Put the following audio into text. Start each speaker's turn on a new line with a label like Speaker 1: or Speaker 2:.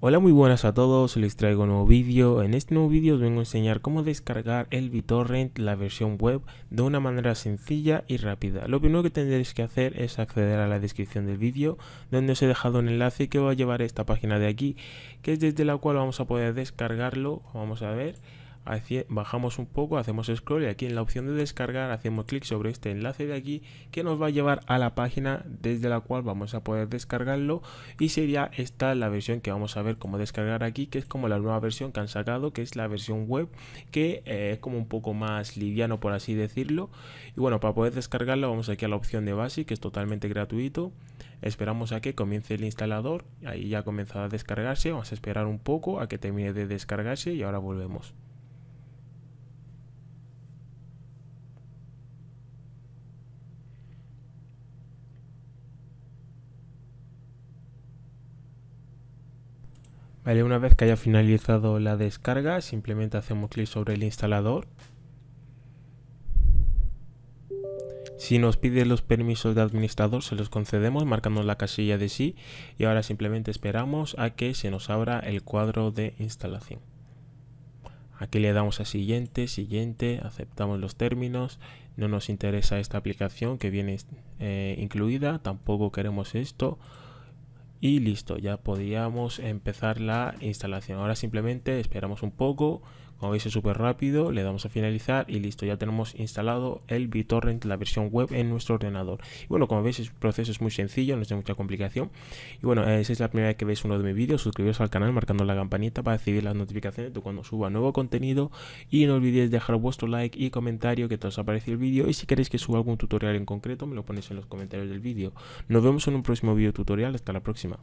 Speaker 1: Hola muy buenas a todos, les traigo un nuevo vídeo. En este nuevo vídeo os vengo a enseñar cómo descargar el BitTorrent, la versión web, de una manera sencilla y rápida. Lo primero que tendréis que hacer es acceder a la descripción del vídeo, donde os he dejado un enlace que va a llevar a esta página de aquí, que es desde la cual vamos a poder descargarlo. Vamos a ver, bajamos un poco, hacemos scroll y aquí en la opción de descargar hacemos clic sobre este enlace de aquí que nos va a llevar a la página desde la cual vamos a poder descargarlo y sería esta la versión que vamos a ver cómo descargar aquí que es como la nueva versión que han sacado que es la versión web que eh, es como un poco más liviano por así decirlo y bueno para poder descargarlo vamos aquí a la opción de base que es totalmente gratuito esperamos a que comience el instalador ahí ya ha comenzado a descargarse vamos a esperar un poco a que termine de descargarse y ahora volvemos una vez que haya finalizado la descarga, simplemente hacemos clic sobre el instalador. Si nos pide los permisos de administrador, se los concedemos marcando la casilla de sí y ahora simplemente esperamos a que se nos abra el cuadro de instalación. Aquí le damos a siguiente, siguiente, aceptamos los términos, no nos interesa esta aplicación que viene eh, incluida, tampoco queremos esto, y listo, ya podíamos empezar la instalación. Ahora simplemente esperamos un poco, como veis es súper rápido, le damos a finalizar y listo, ya tenemos instalado el BitTorrent, la versión web en nuestro ordenador. Y bueno, como veis el proceso es muy sencillo, no es de mucha complicación. Y bueno, esa eh, es la primera vez que veis uno de mis vídeos, suscribiros al canal marcando la campanita para recibir las notificaciones de cuando suba nuevo contenido. Y no olvidéis dejar vuestro like y comentario que te os aparece el vídeo. Y si queréis que suba algún tutorial en concreto, me lo ponéis en los comentarios del vídeo. Nos vemos en un próximo vídeo tutorial, hasta la próxima. Hiroshima.